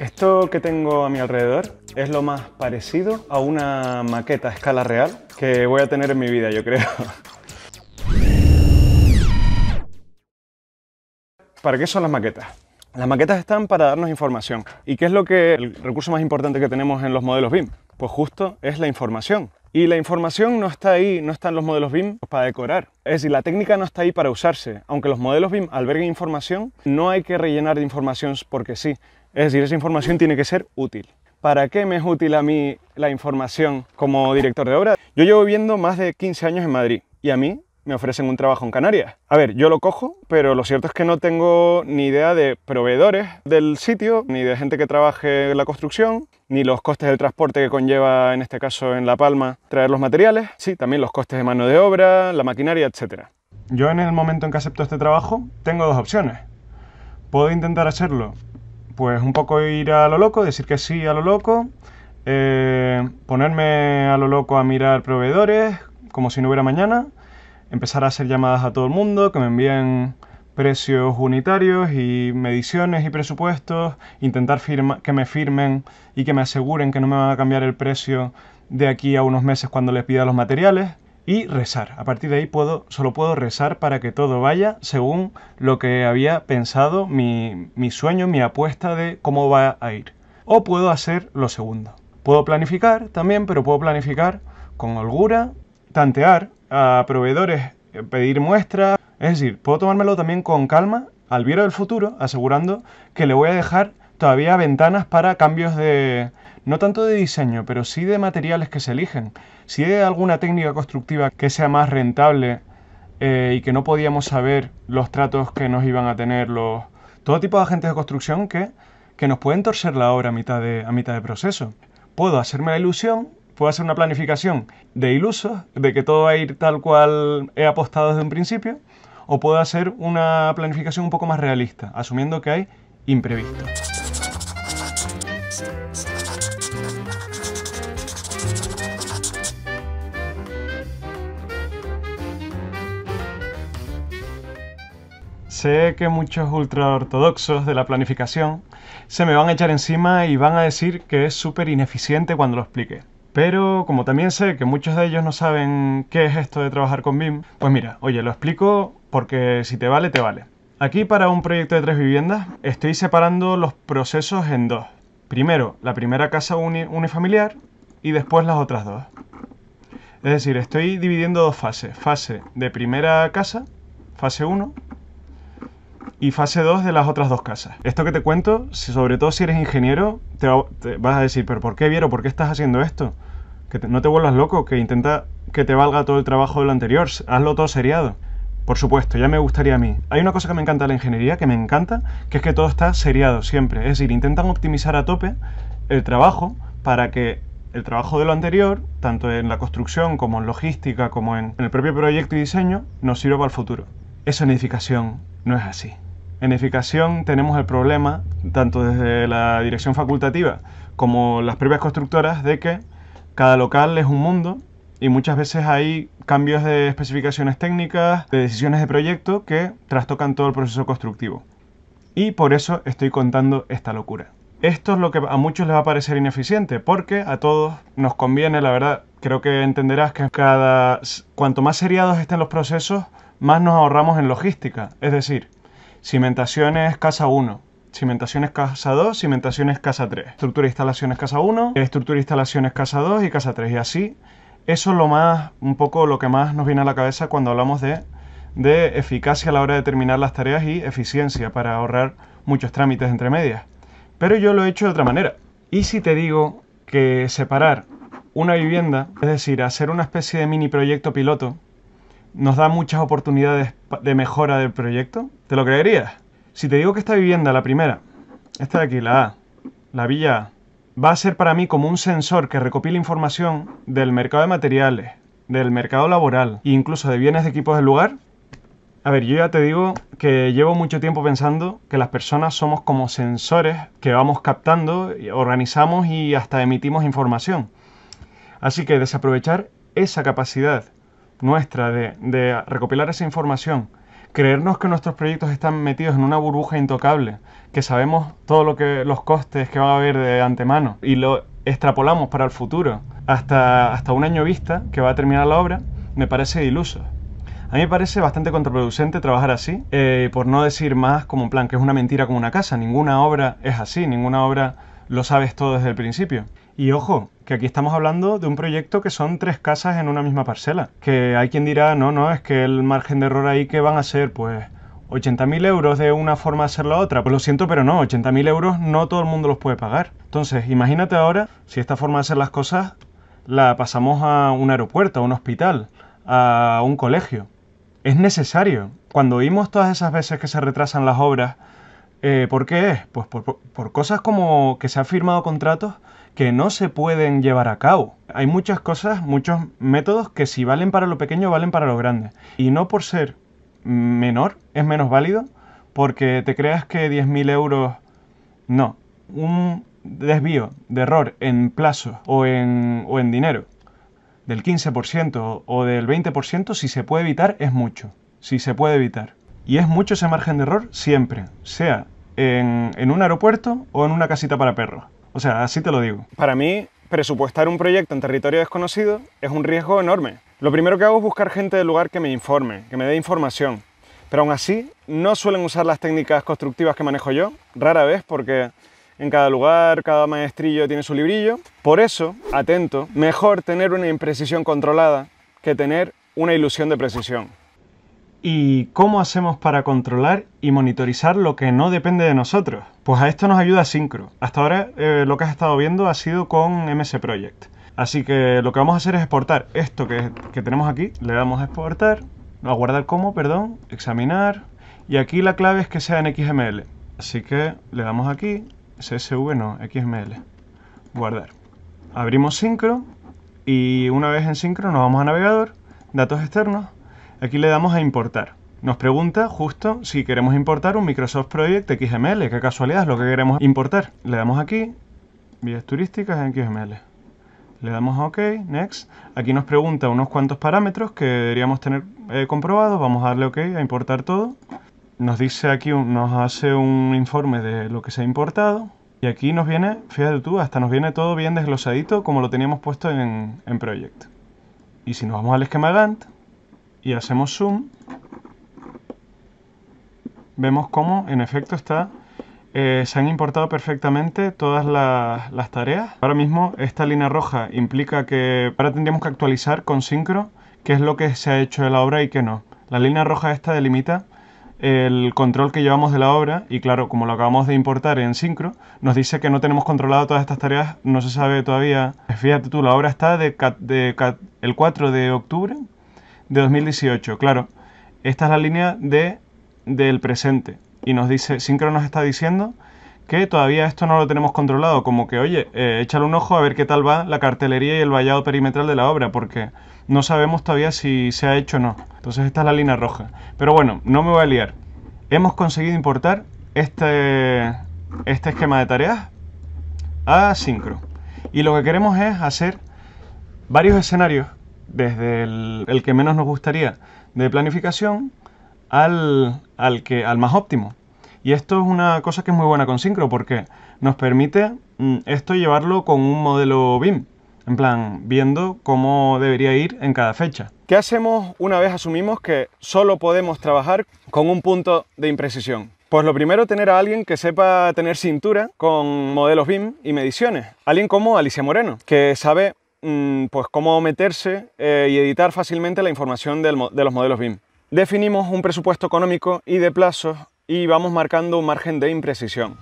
Esto que tengo a mi alrededor es lo más parecido a una maqueta a escala real que voy a tener en mi vida, yo creo. ¿Para qué son las maquetas? Las maquetas están para darnos información. ¿Y qué es lo que el recurso más importante que tenemos en los modelos BIM? Pues justo es la información. Y la información no está ahí, no están los modelos BIM para decorar. Es decir, la técnica no está ahí para usarse. Aunque los modelos BIM alberguen información, no hay que rellenar de información porque sí. Es decir, esa información tiene que ser útil. ¿Para qué me es útil a mí la información como director de obra? Yo llevo viviendo más de 15 años en Madrid y a mí me ofrecen un trabajo en Canarias. A ver, yo lo cojo, pero lo cierto es que no tengo ni idea de proveedores del sitio, ni de gente que trabaje en la construcción, ni los costes del transporte que conlleva, en este caso en La Palma, traer los materiales, sí, también los costes de mano de obra, la maquinaria, etc. Yo en el momento en que acepto este trabajo, tengo dos opciones. Puedo intentar hacerlo pues un poco ir a lo loco, decir que sí a lo loco, eh, ponerme a lo loco a mirar proveedores, como si no hubiera mañana, empezar a hacer llamadas a todo el mundo, que me envíen precios unitarios y mediciones y presupuestos, intentar firmar que me firmen y que me aseguren que no me van a cambiar el precio de aquí a unos meses cuando les pida los materiales y rezar. A partir de ahí puedo, solo puedo rezar para que todo vaya según lo que había pensado, mi, mi sueño, mi apuesta de cómo va a ir. O puedo hacer lo segundo. Puedo planificar también, pero puedo planificar con holgura, tantear a proveedores, eh, pedir muestras. Es decir, puedo tomármelo también con calma al viero del futuro, asegurando que le voy a dejar todavía ventanas para cambios de, no tanto de diseño, pero sí de materiales que se eligen. Si hay alguna técnica constructiva que sea más rentable eh, y que no podíamos saber los tratos que nos iban a tener los... Todo tipo de agentes de construcción que, que nos pueden torcer la obra a mitad, de, a mitad de proceso. Puedo hacerme la ilusión, puedo hacer una planificación de ilusos, de que todo va a ir tal cual he apostado desde un principio, o puedo hacer una planificación un poco más realista, asumiendo que hay imprevistos. Sé que muchos ultraortodoxos de la planificación se me van a echar encima y van a decir que es súper ineficiente cuando lo explique. Pero como también sé que muchos de ellos no saben qué es esto de trabajar con BIM, pues mira, oye, lo explico porque si te vale, te vale. Aquí para un proyecto de tres viviendas estoy separando los procesos en dos. Primero, la primera casa unifamiliar y después las otras dos. Es decir, estoy dividiendo dos fases. Fase de primera casa, fase 1, y fase 2 de las otras dos casas. Esto que te cuento, sobre todo si eres ingeniero, te, vas a decir, pero ¿por qué Viero? ¿Por qué estás haciendo esto? Que no te vuelvas loco, que intenta que te valga todo el trabajo de lo anterior, hazlo todo seriado. Por supuesto, ya me gustaría a mí. Hay una cosa que me encanta de la ingeniería, que me encanta, que es que todo está seriado siempre. Es decir, intentan optimizar a tope el trabajo para que el trabajo de lo anterior, tanto en la construcción como en logística, como en, el propio proyecto y diseño, nos sirva para el futuro. en edificación no es así. En eficación tenemos el problema, tanto desde la dirección facultativa como las previas constructoras, de que cada local es un mundo y muchas veces hay cambios de especificaciones técnicas, de decisiones de proyecto que trastocan todo el proceso constructivo. Y por eso estoy contando esta locura. Esto es lo que a muchos les va a parecer ineficiente, porque a todos nos conviene, la verdad, creo que entenderás que cada cuanto más seriados estén los procesos, más nos ahorramos en logística, es decir, Cimentaciones casa 1, cimentaciones casa 2, cimentaciones casa 3, estructura instalaciones casa 1, estructura instalaciones casa 2 y casa 3. Y así, eso es lo más, un poco lo que más nos viene a la cabeza cuando hablamos de, de eficacia a la hora de terminar las tareas y eficiencia para ahorrar muchos trámites entre medias. Pero yo lo he hecho de otra manera. ¿Y si te digo que separar una vivienda, es decir, hacer una especie de mini proyecto piloto, nos da muchas oportunidades de mejora del proyecto? ¿Te lo creerías? Si te digo que esta vivienda, la primera, esta de aquí, la A, la Villa A, va a ser para mí como un sensor que recopila información del mercado de materiales, del mercado laboral e incluso de bienes de equipos del lugar. A ver, yo ya te digo que llevo mucho tiempo pensando que las personas somos como sensores que vamos captando, organizamos y hasta emitimos información. Así que desaprovechar esa capacidad nuestra de, recopilar esa información, creernos que nuestros proyectos están metidos en una burbuja intocable, que sabemos todo lo que los costes que va a haber de antemano y lo extrapolamos para el futuro hasta, hasta un año vista que va a terminar la obra, me parece iluso. A mí me parece bastante contraproducente trabajar así, eh, por no decir más como un plan, que es una mentira como una casa, ninguna obra es así, ninguna obra lo sabes todo desde el principio. Y ojo, que aquí estamos hablando de un proyecto que son tres casas en una misma parcela. Que hay quien dirá, no, no, es que el margen de error ahí que van a ser, pues... 80.000 euros de una forma de hacer la otra. Pues lo siento, pero no, 80.000 euros no todo el mundo los puede pagar. Entonces, imagínate ahora si esta forma de hacer las cosas la pasamos a un aeropuerto, a un hospital, a un colegio. Es necesario. Cuando vimos todas esas veces que se retrasan las obras, eh, ¿por qué es? Pues por cosas como que se han firmado contratos que no se pueden llevar a cabo. Hay muchas cosas, muchos métodos que si valen para lo pequeño, valen para lo grande. Y no por ser menor es menos válido, porque te creas que 10.000 euros... No, un desvío de error en plazo o en, o en dinero del 15% o del 20%, si se puede evitar, es mucho. Si se puede evitar. Y es mucho ese margen de error siempre, sea en, en un aeropuerto o en una casita para perros. O sea, así te lo digo. Para mí, presupuestar un proyecto en territorio desconocido es un riesgo enorme. Lo primero que hago es buscar gente del lugar que me informe, que me dé información. Pero aún así, no suelen usar las técnicas constructivas que manejo yo, rara vez porque en cada lugar, cada maestrillo tiene su librillo. Por eso, atento, mejor tener una imprecisión controlada que tener una ilusión de precisión. ¿Y cómo hacemos para controlar y monitorizar lo que no depende de nosotros? Pues a esto nos ayuda Syncro. Hasta ahora eh, lo que has estado viendo ha sido con MS Project. Así que lo que vamos a hacer es exportar esto que, tenemos aquí. Le damos a exportar, a guardar como, perdón, examinar. Y aquí la clave es que sea en XML. Así que le damos aquí, CSV no, XML. Guardar. Abrimos Syncro y una vez en Syncro nos vamos a navegador, datos externos Aquí le damos a importar. Nos pregunta justo si queremos importar un Microsoft Project XML. Qué casualidad es lo que queremos importar. Le damos aquí, vías turísticas en XML. Le damos a OK, Next. Aquí nos pregunta unos cuantos parámetros que deberíamos tener eh, comprobados. Vamos a darle OK a importar todo. Nos dice aquí, nos hace un informe de lo que se ha importado. Y aquí nos viene, fíjate tú, hasta nos viene todo bien desglosadito como lo teníamos puesto en, en Project. Y si nos vamos al esquema Gantt, y hacemos zoom, vemos cómo en efecto está, eh, se han importado perfectamente todas las, tareas. Ahora mismo esta línea roja implica que ahora tendríamos que actualizar con Syncro qué es lo que se ha hecho de la obra y qué no. La línea roja esta delimita el control que llevamos de la obra y claro, como lo acabamos de importar en Syncro, nos dice que no tenemos controlado todas estas tareas, no se sabe todavía. Fíjate tú, la obra está de, de, el 4 de octubre de 2018. Claro, esta es la línea de, del presente. Y nos dice, Syncro nos está diciendo que todavía esto no lo tenemos controlado, como que, oye, eh, échale un ojo a ver qué tal va la cartelería y el vallado perimetral de la obra, porque no sabemos todavía si se ha hecho o no. Entonces esta es la línea roja. Pero bueno, no me voy a liar. Hemos conseguido importar este, este esquema de tareas a Syncro. Y lo que queremos es hacer varios escenarios desde el, que menos nos gustaría de planificación al, al, que, al más óptimo. Y esto es una cosa que es muy buena con Syncro porque nos permite mm, esto llevarlo con un modelo BIM. En plan, viendo cómo debería ir en cada fecha. ¿Qué hacemos una vez asumimos que solo podemos trabajar con un punto de imprecisión? Pues lo primero, tener a alguien que sepa tener cintura con modelos BIM y mediciones. Alguien como Alicia Moreno, que sabe Mm, pues cómo meterse eh, y editar fácilmente la información de los modelos BIM. Definimos un presupuesto económico y de plazo y vamos marcando un margen de imprecisión.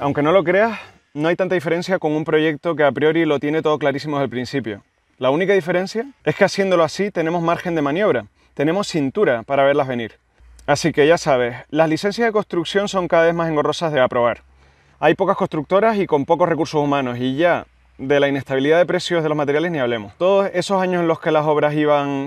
Aunque no lo creas, no hay tanta diferencia con un proyecto que a priori lo tiene todo clarísimo desde el principio. La única diferencia es que haciéndolo así tenemos margen de maniobra, tenemos cintura para verlas venir. Así que ya sabes, las licencias de construcción son cada vez más engorrosas de aprobar. Hay pocas constructoras y con pocos recursos humanos y ya de la inestabilidad de precios de los materiales ni hablemos. Todos esos años en los que las obras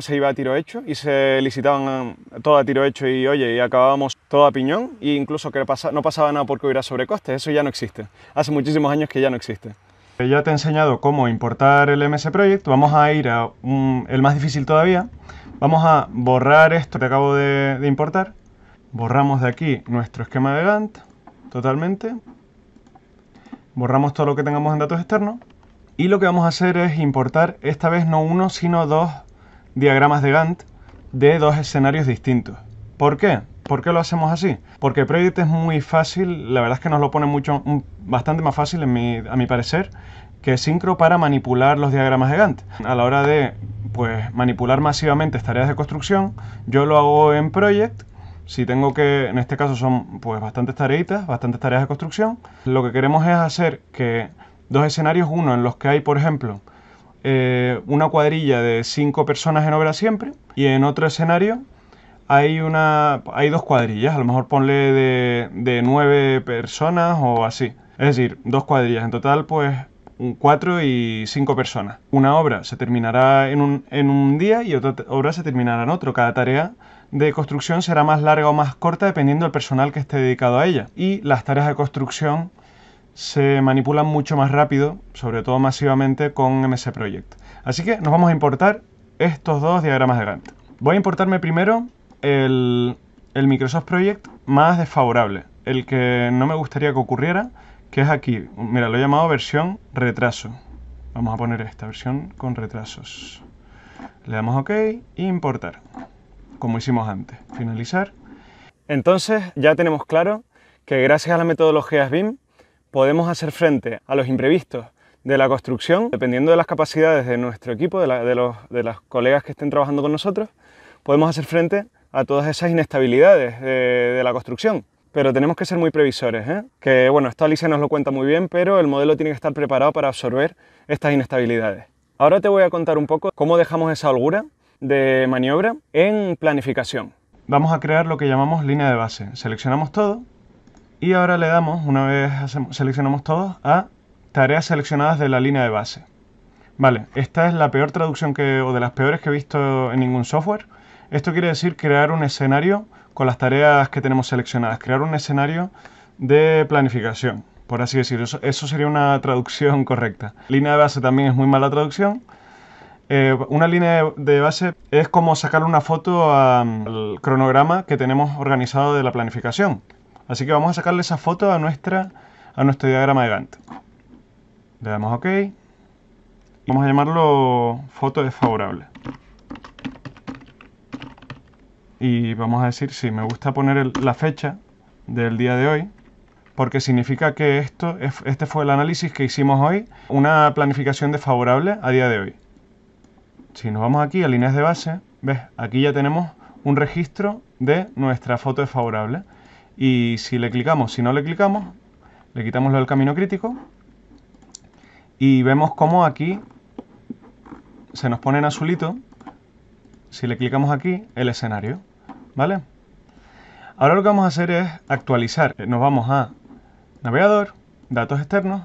se iba a tiro hecho y se licitaban ah, todo a tiro hecho y oye, y acabábamos todo a piñón e incluso que no pasaba nada porque hubiera sobrecostes, eso ya no existe. Hace muchísimos años que ya no existe. Eh, ya te he enseñado cómo importar el MS Project, vamos a ir a el más difícil todavía, Vamos a borrar esto que acabo de, importar. Borramos de aquí nuestro esquema de Gantt totalmente. Borramos todo lo que tengamos en datos externos. Y lo que vamos a hacer es importar esta vez no uno, sino dos diagramas de Gantt de dos escenarios distintos. ¿Por qué? ¿Por qué lo hacemos así? Porque Project es muy fácil, la verdad es que nos lo pone mucho, mm, bastante más fácil a mi parecer que Syncro para manipular los diagramas de Gantt. A la hora de pues, manipular masivamente tareas de construcción, yo lo hago en Project. Si tengo que, en este caso son pues bastantes tareitas, bastantes tareas de construcción, lo que queremos es hacer que dos escenarios, uno en los que hay, por ejemplo, eh, una cuadrilla de cinco personas en obra siempre, y en otro escenario hay una. hay dos cuadrillas, a lo mejor ponle de, nueve personas o así. Es decir, dos cuadrillas. En total, pues cuatro y cinco personas. Una obra se terminará en un, día y otra obra se terminará en otro. Cada tarea de construcción será más larga o más corta dependiendo del personal que esté dedicado a ella. Y las tareas de construcción se manipulan mucho más rápido, sobre todo masivamente con MS Project. Así que nos vamos a importar estos dos diagramas de Gantt. Voy a importarme primero el, Microsoft Project más desfavorable, el que no me gustaría que ocurriera, que es aquí. Mira, lo he llamado versión retraso. Vamos a poner esta versión con retrasos. Le damos OK e importar, como hicimos antes. Finalizar. Entonces ya tenemos claro que gracias a la metodología BIM podemos hacer frente a los imprevistos de la construcción, dependiendo de las capacidades de nuestro equipo, los, de las colegas que estén trabajando con nosotros, podemos hacer frente a todas esas inestabilidades de, la construcción. Pero tenemos que ser muy previsores, ¿eh? que bueno, esto Alicia nos lo cuenta muy bien, pero el modelo tiene que estar preparado para absorber estas inestabilidades. Ahora te voy a contar un poco cómo dejamos esa holgura de maniobra en planificación. Vamos a crear lo que llamamos línea de base. Seleccionamos todo y ahora le damos, una vez seleccionamos todo, a tareas seleccionadas de la línea de base. Vale, esta es la peor traducción que, o de las peores que he visto en ningún software, esto quiere decir crear un escenario con las tareas que tenemos seleccionadas, crear un escenario de planificación, por así decirlo. Eso, sería una traducción correcta. Línea de base también es muy mala traducción. Eh, una línea de base es como sacar una foto al cronograma que tenemos organizado de la planificación. Así que vamos a sacarle esa foto a, nuestra, a nuestro diagrama de Gantt. Le damos OK. Vamos a llamarlo foto desfavorable y vamos a decir si sí, me gusta poner la fecha del día de hoy porque significa que esto, este fue el análisis que hicimos hoy, una planificación desfavorable a día de hoy. Si nos vamos aquí a líneas de base, ves, aquí ya tenemos un registro de nuestra foto desfavorable. Y si le clicamos, si no le clicamos, le quitamos lo del camino crítico y vemos cómo aquí se nos pone en azulito, si le clicamos aquí, el escenario. ¿vale? Ahora lo que vamos a hacer es actualizar. Eh, nos vamos a navegador, datos externos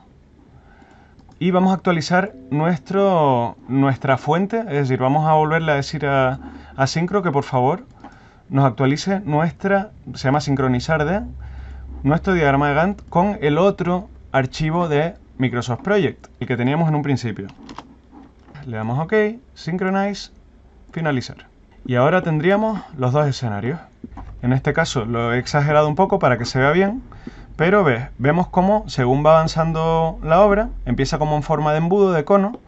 y vamos a actualizar nuestra fuente, es decir, vamos a volverle a decir a, a que por favor nos actualice nuestra, se llama sincronizar de, nuestro diagrama de Gantt con el otro archivo de Microsoft Project, el que teníamos en un principio. Le damos OK, Synchronize, finalizar. Y ahora tendríamos los dos escenarios. En este caso lo he exagerado un poco para que se vea bien, pero vemos cómo según va avanzando la obra, empieza como en forma de embudo, de cono,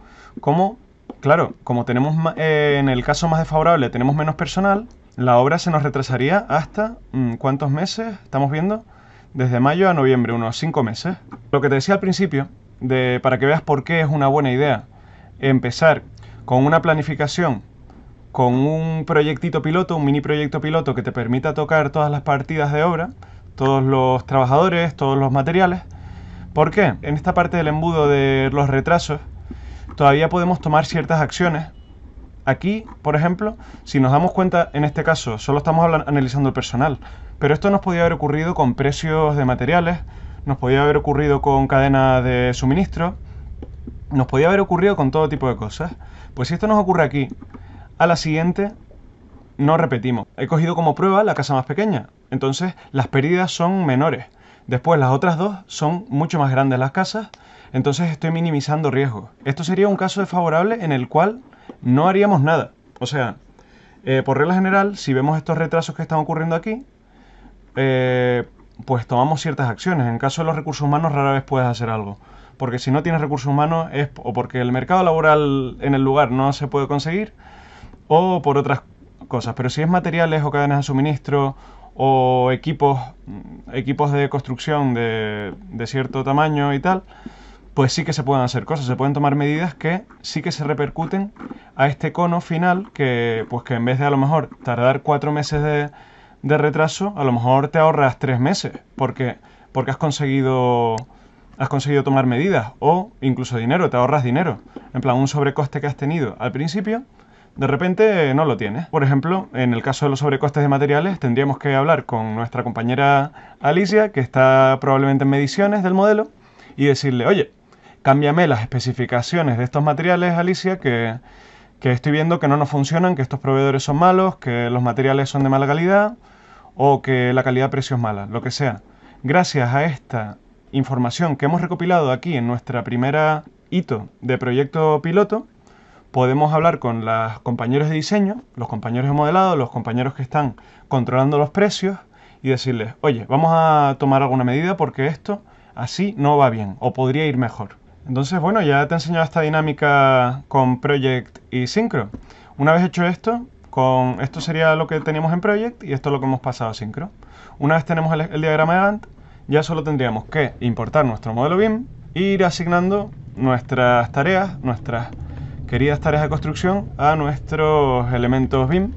como, claro, como tenemos eh, en el caso más desfavorable tenemos menos personal, la obra se nos retrasaría hasta, mm, ¿cuántos meses? Estamos viendo, desde mayo a noviembre, unos cinco meses. Lo que te decía al principio, de, para que veas por qué es una buena idea empezar con una planificación con un proyectito piloto, un mini proyecto piloto que te permita tocar todas las partidas de obra, todos los trabajadores, todos los materiales. ¿Por qué? En esta parte del embudo de los retrasos todavía podemos tomar ciertas acciones. Aquí, por ejemplo, si nos damos cuenta, en este caso solo estamos analizando el personal, pero esto nos podía haber ocurrido con precios de materiales, nos podía haber ocurrido con cadenas de suministro, nos podía haber ocurrido con todo tipo de cosas. Pues si esto nos ocurre aquí, a la siguiente no repetimos. He cogido como prueba la casa más pequeña, entonces las pérdidas son menores. Después las otras dos son mucho más grandes las casas, entonces estoy minimizando riesgos. Esto sería un caso desfavorable en el cual no haríamos nada. O sea, eh, por regla general, si vemos estos retrasos que están ocurriendo aquí, eh, pues tomamos ciertas acciones. En caso de los recursos humanos rara vez puedes hacer algo. Porque si no tienes recursos humanos es o porque el mercado laboral en el lugar no se puede conseguir, o por otras cosas. Pero si es materiales o cadenas de suministro o equipos, mm, equipos de construcción de, de cierto tamaño y tal, pues sí que se pueden hacer cosas, se pueden tomar medidas que sí que se repercuten a este cono final que, pues que en vez de a lo mejor tardar cuatro meses de, de retraso, a lo mejor te ahorras tres meses porque, porque has conseguido has conseguido tomar medidas o incluso dinero, te ahorras dinero. En plan, un sobrecoste que has tenido al principio, de repente no lo tiene. Por ejemplo, en el caso de los sobrecostes de materiales, tendríamos que hablar con nuestra compañera Alicia, que está probablemente en mediciones del modelo, y decirle, oye, cámbiame las especificaciones de estos materiales, Alicia, que, que estoy viendo que no nos funcionan, que estos proveedores son malos, que los materiales son de mala calidad o que la calidad-precio es mala, lo que sea. Gracias a esta información que hemos recopilado aquí en nuestra primera hito de proyecto piloto, podemos hablar con los compañeros de diseño, los compañeros de modelado, los compañeros que están controlando los precios y decirles, oye, vamos a tomar alguna medida porque esto así no va bien o podría ir mejor. Entonces, bueno, ya te he enseñado esta dinámica con Project y Syncro. Una vez hecho esto, con esto sería lo que teníamos en Project y esto es lo que hemos pasado a Syncro. Una vez tenemos el, diagrama de Gantt, ya solo tendríamos que importar nuestro modelo BIM e ir asignando nuestras tareas, nuestras queridas tareas de construcción a nuestros elementos BIM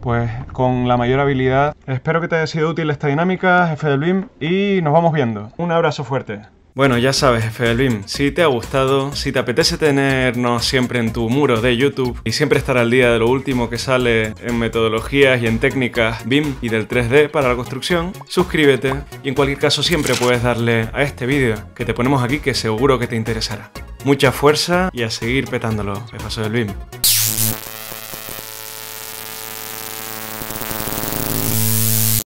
pues con la mayor habilidad. Espero que te haya sido útil esta dinámica, jefe del BIM, y nos vamos viendo. Un abrazo fuerte. Bueno, ya sabes, del BIM, si te ha gustado, si te apetece tenernos siempre en tu muro de YouTube y siempre estar al día de lo último que sale en metodologías y en técnicas BIM y del 3D para la construcción, suscríbete y en cualquier caso siempre puedes darle a este vídeo que te ponemos aquí que seguro que te interesará. Mucha fuerza y a seguir petándolo, paso del BIM.